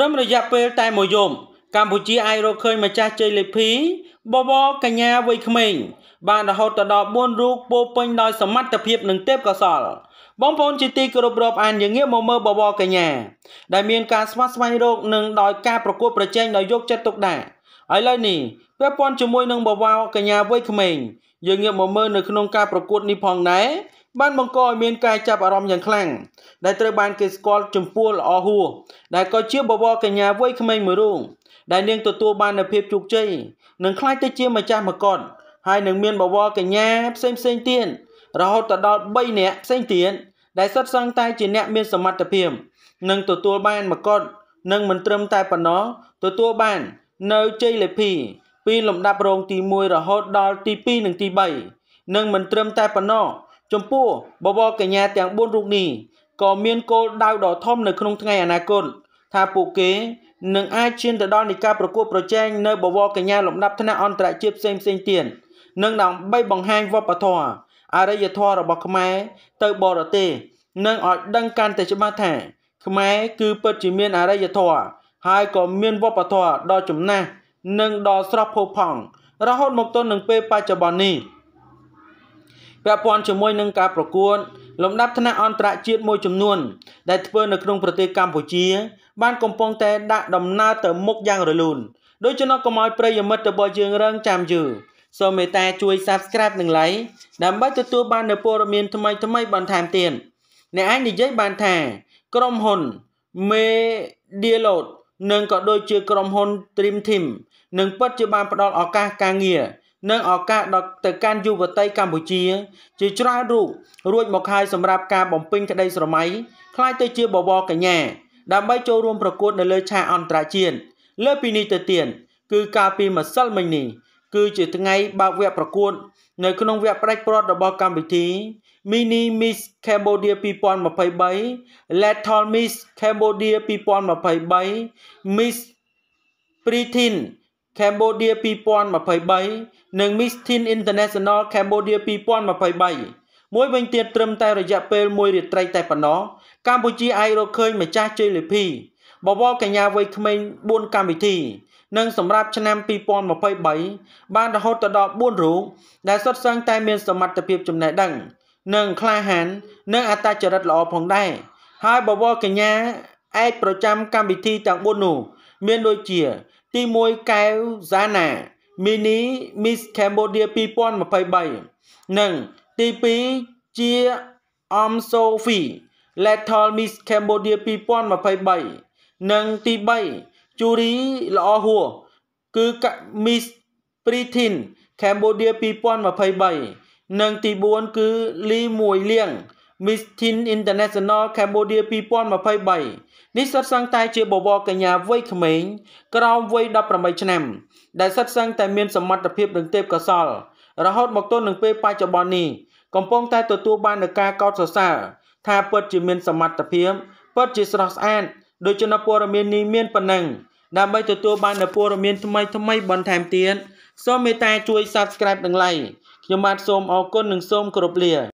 ត្រឹមរយៈពេលតែមួយយប់កម្ពុជាអាចរកឃើញម្ចាស់ជ័យលាភីបបរកញ្ញាវ័យក្មេងបានរហូតដល់4រូបពោពេញដោយសមត្ថភាពនិងទេពកោសល្យបងប្អូនជាទីគោរពរាប់អានយើងងាកមកមើលបបរកញ្ញាដែលមានការស្វាស្វែងរក និងដោយការប្រកួតប្រជែងដោយយកចិត្តទុកដាក់ឥឡូវនេះពាក់ព័ន្ធជាមួយនឹងបបរកញ្ញាវ័យក្មេងយើងងាកមកមើលនៅក្នុងការប្រកួតនេះផងដែរបានបង្កឲ្យមានការចាប់អារម្មណ៍យ៉ាងខ្លាំងដែលត្រូវបានគេស្គាល់ចំពោះល្អហួរដែលក៏ជាបវរកញ្ញាវ័យក្មេងមួយរូបដែលនាងទទួលបាននូវភាពជោគជ័យនិងខ្លាចទៅជាម្ចាស់មកត ហើយនឹងមានបវរកញ្ញាផ្សេងផ្សេងទៀតរហូតដល់3នាក់ផ្សេងទៀតដែលសុទ្ធសឹងតែជាអ្នកមានសមត្ថភាព និងទទួលបានមកត និងមិនត្រឹមតែប៉ុណ្ណោះទទួលបាននៅជ័យលាភីពីលំដាប់រងទី1រហូតដល់ទី2និងទី3និងមិនត្រឹមតែប៉ុណ្ណោះចំពោះបវរកញ្ញាទាំង4រូបនេះក៏មានគោលដៅដ៏ធំ នៅក្នុងថ្ងៃអនាគតថាពួកគេនឹងអាចឈានទៅដល់នៃការប្រកួតប្រជែងនៅបវរកញ្ញាលំដាប់ថ្នាក់អន្តរជាតិផ្សេងផ្សេងទៀតនិងដើម្បីបង្ហាញវប្បធម៌អរិយធម៌របស់ខ្មែរទៅបរទេសនិងឲ្យដឹងកាន់តែច្បាស់ថាខ្មែរគឺពិតជាមានអរិយធម៌ហើយក៏មានវប្បធម៌ដ៏ចំណាស់និងដ៏ស្រស់ផូរផង់រហូតមកទល់នឹងពេលបច្ចុប្បន្ននេះ។ពាក់ព័ន្ធជាមួយនឹងការប្រកួតលំដាប់ថ្នាក់អន្តរជាតិមួយចំនួនដែលធ្វើនៅក្នុងប្រទេសកម្ពុជាបានកំពុងតែដាក់ដំណើរទៅមុខយ៉ាងរលូនដូច្នោះកុំឲ្យប្រិយមិត្តរបស់យើងរងចាំយូរសូមមេត្តាជួយ Subscribe និង Like ដើម្បីទទួលបាននូវព័ត៌មាន ថ្មីៗបន្ថែមទៀតអ្នកអាចនិយាយបានថា ក្រុមហ៊ុន Medialot និងក៏ដូចជា ក្រុមហ៊ុន Dream Team នឹងពិតជាបានផ្ដល់ឱកាសការងារនិងឱកាសដល់ទៅកាន់យុវតីកម្ពុជាជាច្រើនរូបរួចមកហើយសម្រាប់ការបំពេញក្តីស្រមៃคล้ายទៅជាបវរកញ្ញាដើម្បីចូលរួមប្រកួត នៅលើ ឆាកអន្តរជាតិលើពីនេះទៅទៀតគឺ កាលពីម្សិលមិញនេះគឺជាថ្ងៃបើកវគ្គប្រកួតនៅក្នុងវគ្គផ្ដាច់ព្រាត់របស់កម្មវិធី Mini Miss Cambodia 2023 Lethal Miss Cambodia 2023 Miss Pritin Cambodia 2023និង Miss Teen International Cambodia 2023មួយវិញទៀតត្រឹមតែរយៈពេល1រាត្រីតែប៉ុណ្ណោះកម្ពុជាអាចរកឃើញម្ចាស់ជ័យលាភីបវរកញ្ញាវ័យក្មេង4កម្មវិធី និងសម្រាប់ឆ្នាំ2023បានរហូតដល់4រូបដែលសុទ្ធសឹងតែមានសមត្ថភាពចំណេះដឹងនិងក្លាហាន និងអត្តចរិតល្អផងដែរហើយបវរកញ្ញាឯកប្រចាំ កម្មវិធីទាំង4នោះ មានដូចជាទី1កែវហ្សាណា Mini Miss Cambodia 2023និងទី2ជាអមសូហ្វី Lethal Miss Cambodia 2023និងទី3ជូរីល្អហួរគឺ Miss Pritin Cambodia 2023និងទី4គឺលីមួយលៀង Miss Teen International Cambodia 2023នេះសិតសឹងតែជាបវរកញ្ញាវ័យក្មេង ក្រោមវ័យ18ឆ្នាំដែលសិតសឹងតែមានសមត្ថភាពនឹងទេពកោសល្យរហូតមកទល់នឹងពេលបច្ចុប្បន្ននេះកំពុងតែទទួលបាននូវការកោតសរសើរថាពិតជាមានសមត្ថភាពពិតជាស្រស់ស្អាតដោយជនព័រមាននេះមានប៉ុណ្ណឹងដើម្បីទទួលបាននូវព័ត៌មានថ្មីថ្មីបន្ថែមទៀតសូមមេត្តាជួយ Subscribe និង Like ខ្ញុំបាទសូមអរគុណនិងសូមគោរពលា